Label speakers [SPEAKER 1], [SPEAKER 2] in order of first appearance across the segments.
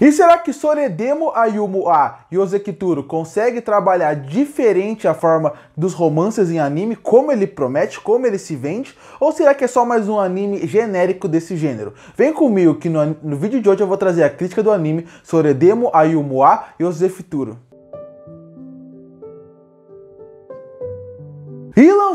[SPEAKER 1] E será que Soredemo Ayumu A e Ozekituro consegue trabalhar diferente a forma dos romances em anime, como ele promete, como ele se vende? Ou será que é só mais um anime genérico desse gênero? Vem comigo que no, no vídeo de hoje eu vou trazer a crítica do anime Soredemo Ayumu A e Ozekituro.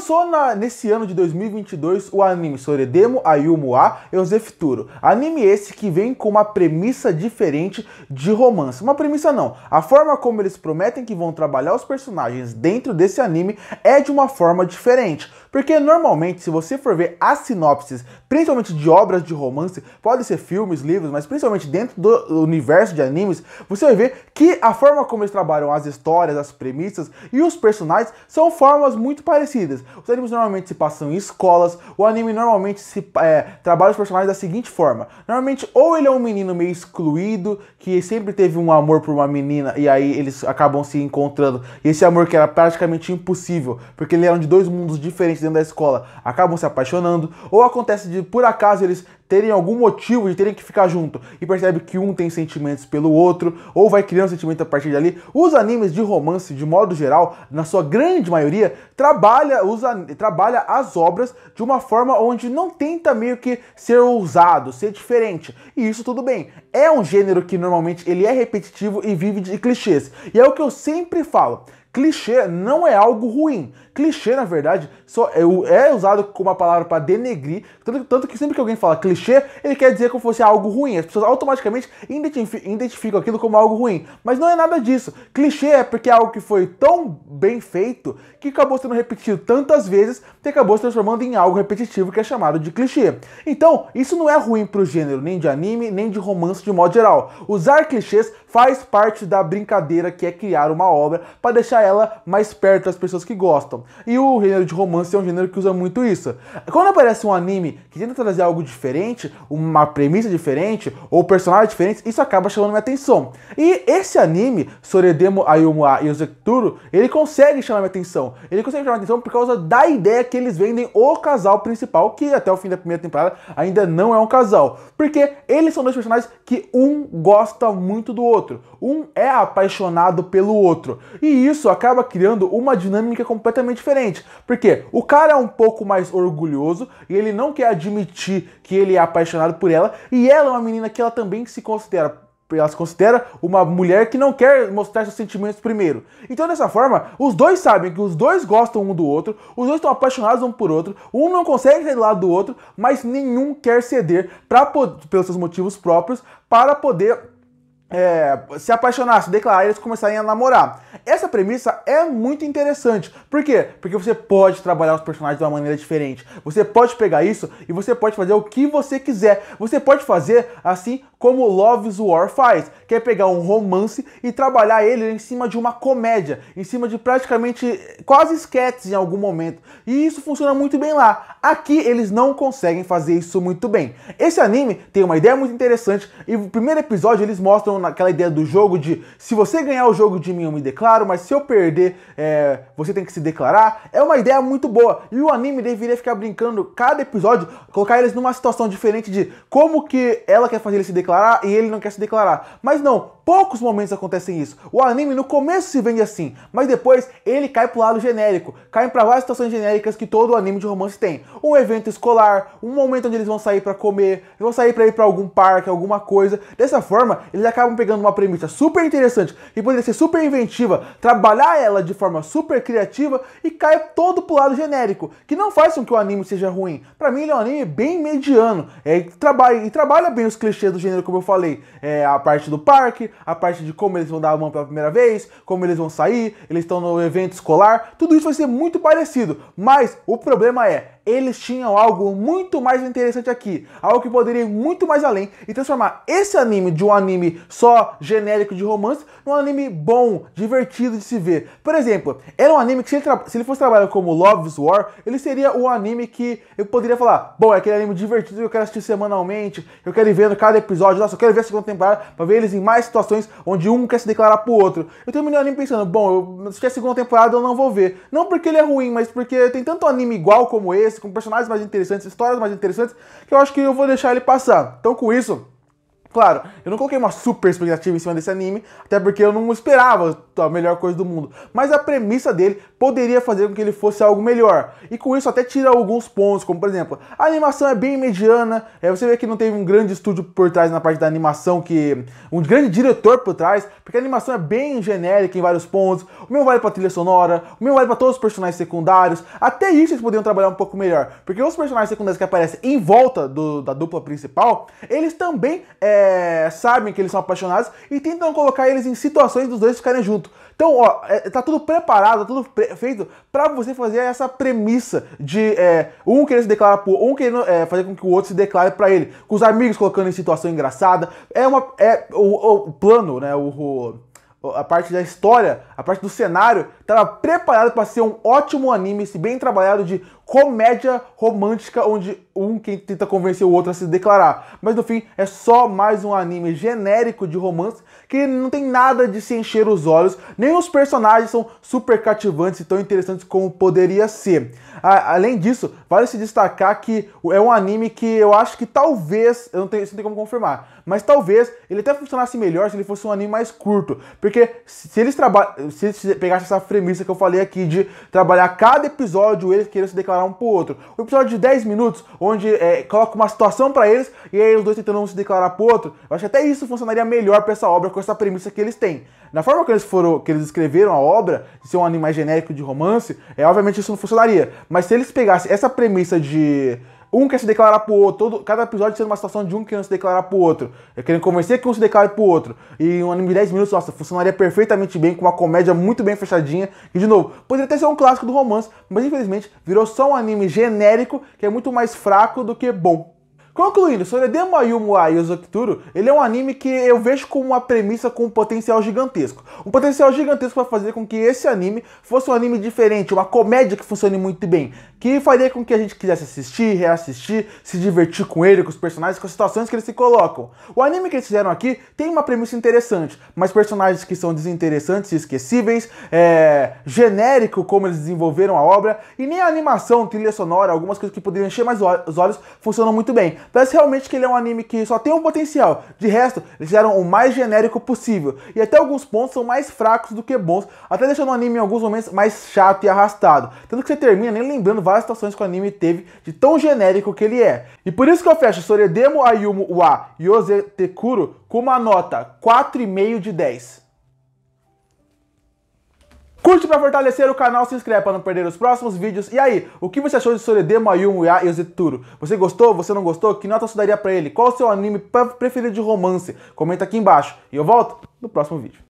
[SPEAKER 1] lançou na, nesse ano de 2022 o anime Soredemo Ayumu A Futuro. Anime esse que vem com uma premissa diferente de romance. Uma premissa não. A forma como eles prometem que vão trabalhar os personagens dentro desse anime é de uma forma diferente. Porque normalmente, se você for ver as sinopses, principalmente de obras de romance, podem ser filmes, livros, mas principalmente dentro do universo de animes, você vai ver que a forma como eles trabalham as histórias, as premissas e os personagens são formas muito parecidas. Os animes normalmente se passam em escolas, o anime normalmente se é, trabalha os personagens da seguinte forma. Normalmente, ou ele é um menino meio excluído, que sempre teve um amor por uma menina, e aí eles acabam se encontrando. E esse amor que era praticamente impossível, porque eles eram de dois mundos diferentes dentro da escola, acabam se apaixonando, ou acontece de por acaso eles terem algum motivo de terem que ficar junto e percebe que um tem sentimentos pelo outro ou vai criando sentimento a partir dali, os animes de romance, de modo geral, na sua grande maioria, trabalha, usa, trabalha as obras de uma forma onde não tenta meio que ser ousado, ser diferente. E isso tudo bem. É um gênero que normalmente ele é repetitivo e vive de clichês. E é o que eu sempre falo. Clichê não é algo ruim. Clichê, na verdade, só é, é usado como uma palavra para denegrir. Tanto, tanto, que sempre que alguém fala clichê, ele quer dizer como fosse algo ruim. As pessoas automaticamente identificam, aquilo como algo ruim. Mas não é nada disso. Clichê é porque é algo que foi tão bem feito que acabou sendo repetido tantas vezes que acabou se transformando em algo repetitivo que é chamado de clichê. Então, isso não é ruim pro gênero, nem de anime, nem de romance de modo geral. Usar clichês faz parte da brincadeira que é criar uma obra para deixar ela mais perto das pessoas que gostam. E o gênero de romance é um gênero que usa muito isso. Quando aparece um anime que tenta trazer algo diferente, uma premissa diferente, ou personagem diferente isso acaba chamando minha atenção. E esse anime, Soredemo Ayumua e ele consegue chamar minha atenção. Ele consegue chamar minha atenção por causa da ideia que eles vendem o casal principal, que até o fim da primeira temporada ainda não é um casal. Porque eles são dois personagens que um gosta muito do outro. Um é apaixonado pelo outro. E isso acaba criando uma dinâmica completamente diferente. Porque o cara é um pouco mais orgulhoso e ele não quer admitir que ele é apaixonado por ela, e ela é uma menina que ela também se considera ela se considera uma mulher que não quer mostrar seus sentimentos primeiro. Então, dessa forma, os dois sabem que os dois gostam um do outro, os dois estão apaixonados um por outro, um não consegue sair do lado do outro, mas nenhum quer ceder pra, pelos seus motivos próprios para poder é, se apaixonar, se declarar, eles começarem a namorar. Essa premissa é muito interessante. Por quê? Porque você pode trabalhar os personagens de uma maneira diferente. Você pode pegar isso e você pode fazer o que você quiser. Você pode fazer assim como Love's War faz, que é pegar um romance e trabalhar ele em cima de uma comédia, em cima de praticamente quase esquetes em algum momento. E isso funciona muito bem lá. Aqui eles não conseguem fazer isso muito bem. Esse anime tem uma ideia muito interessante e o primeiro episódio eles mostram naquela ideia do jogo de se você ganhar o jogo de mim eu me declaro, mas se eu perder é, você tem que se declarar, é uma ideia muito boa. E o anime deveria ficar brincando cada episódio, colocar eles numa situação diferente de como que ela quer fazer ele se declarar e ele não quer se declarar. Mas não, Poucos momentos acontecem isso. O anime no começo se vende assim, mas depois ele cai pro lado genérico. Caem para várias situações genéricas que todo anime de romance tem. Um evento escolar, um momento onde eles vão sair para comer, vão sair para ir para algum parque, alguma coisa. Dessa forma, eles acabam pegando uma premissa super interessante e poderia ser super inventiva, trabalhar ela de forma super criativa e cai todo pro lado genérico, que não faz com que o anime seja ruim. Para mim ele é um anime bem mediano, é, e trabalha, e trabalha bem os clichês do gênero como eu falei, é, a parte do parque, a parte de como eles vão dar a mão pela primeira vez, como eles vão sair, eles estão no evento escolar, tudo isso vai ser muito parecido. Mas o problema é, eles tinham algo muito mais interessante aqui, algo que poderia ir muito mais além e transformar esse anime de um anime só genérico de romance num anime bom, divertido de se ver. Por exemplo, era um anime que se ele, se ele fosse trabalhar como Love's War, ele seria um anime que eu poderia falar, bom, é aquele anime divertido que eu quero assistir semanalmente, eu quero ir vendo cada episódio, nossa, eu quero ver a segunda temporada para ver eles em mais situações onde um quer se declarar pro outro. Eu terminei o anime pensando, bom, eu assisti a segunda temporada, eu não vou ver. Não porque ele é ruim, mas porque tem tanto anime igual como esse com personagens mais interessantes, histórias mais interessantes, que eu acho que eu vou deixar ele passar. Então, com isso, Claro, eu não coloquei uma super expectativa em cima desse anime, até porque eu não esperava a melhor coisa do mundo. Mas a premissa dele poderia fazer com que ele fosse algo melhor. E com isso até tira alguns pontos, como por exemplo, a animação é bem mediana, é, você vê que não teve um grande estúdio por trás na parte da animação, que um grande diretor por trás, porque a animação é bem genérica em vários pontos. O meu vale pra trilha sonora, o meu vale para todos os personagens secundários. Até isso eles poderiam trabalhar um pouco melhor, porque os personagens secundários que aparecem em volta do, da dupla principal, eles também é, é, sabem que eles são apaixonados e tentam colocar eles em situações dos dois ficarem juntos. Então, ó, é, tá tudo preparado, tá tudo pre feito para você fazer essa premissa de é, um querer se declarar por um querendo é, fazer com que o outro se declare para ele, com os amigos colocando em situação engraçada. É uma é o, o plano, né? o, o a parte da história, a parte do cenário, estava preparado para ser um ótimo anime, se bem trabalhado de comédia romântica onde um quem tenta convencer o outro a se declarar. Mas no fim, é só mais um anime genérico de romance que não tem nada de se encher os olhos, nem os personagens são super cativantes e tão interessantes como poderia ser. A, além disso, vale se destacar que é um anime que eu acho que talvez, eu não tenho, isso não tem como confirmar, mas talvez ele até funcionasse melhor se ele fosse um anime mais curto, porque se eles trabalham, se eles pegassem essa premissa que eu falei aqui de trabalhar cada episódio eles querendo se declarar declarar um pro outro. O episódio de 10 minutos, onde é, coloca uma situação para eles e aí os dois tentando um se declarar pro outro. Eu acho que até isso funcionaria melhor para essa obra com essa premissa que eles têm. Na forma que eles foram, que eles escreveram a obra, de ser um anime mais genérico de romance, é, obviamente isso não funcionaria. Mas se eles pegassem essa premissa de um quer se declarar pro outro, todo, cada episódio sendo uma situação de um querendo se declarar pro outro, é querendo convencer que um se declare pro outro. E um anime de 10 minutos, nossa, funcionaria perfeitamente bem, com uma comédia muito bem fechadinha. E de novo, poderia até ser um clássico do romance, mas infelizmente virou só um anime genérico que é muito mais fraco do que bom. Concluindo, sobre Demayu Muai Yuzokituru, ele é um anime que eu vejo como uma premissa com um potencial gigantesco. Um potencial gigantesco para fazer com que esse anime fosse um anime diferente, uma comédia que funcione muito bem, que faria com que a gente quisesse assistir, reassistir, se divertir com ele, com os personagens, com as situações que eles se colocam. O anime que eles fizeram aqui tem uma premissa interessante, mas personagens que são desinteressantes e esquecíveis, é, genérico como eles desenvolveram a obra, e nem a animação, trilha sonora, algumas coisas que poderiam encher mais os olhos, funcionam muito bem. Parece realmente que ele é um anime que só tem um potencial. De resto, eles fizeram o mais genérico possível. E até alguns pontos são mais fracos do que bons, até deixando o anime em alguns momentos mais chato e arrastado. Tanto que você termina nem lembrando várias situações que o anime teve de tão genérico que ele é. E por isso que eu fecho Soredemo Ayumu Wa Yose Tekuro com uma nota 4,5 de 10. Curte para fortalecer o canal, se inscreve para não perder os próximos vídeos. E aí, o que você achou de Soredemo, Ayumu, Ya e Zeturu? Você gostou? Você não gostou? Que nota você daria para ele? Qual o seu anime preferido de romance? Comenta aqui embaixo. E eu volto no próximo vídeo.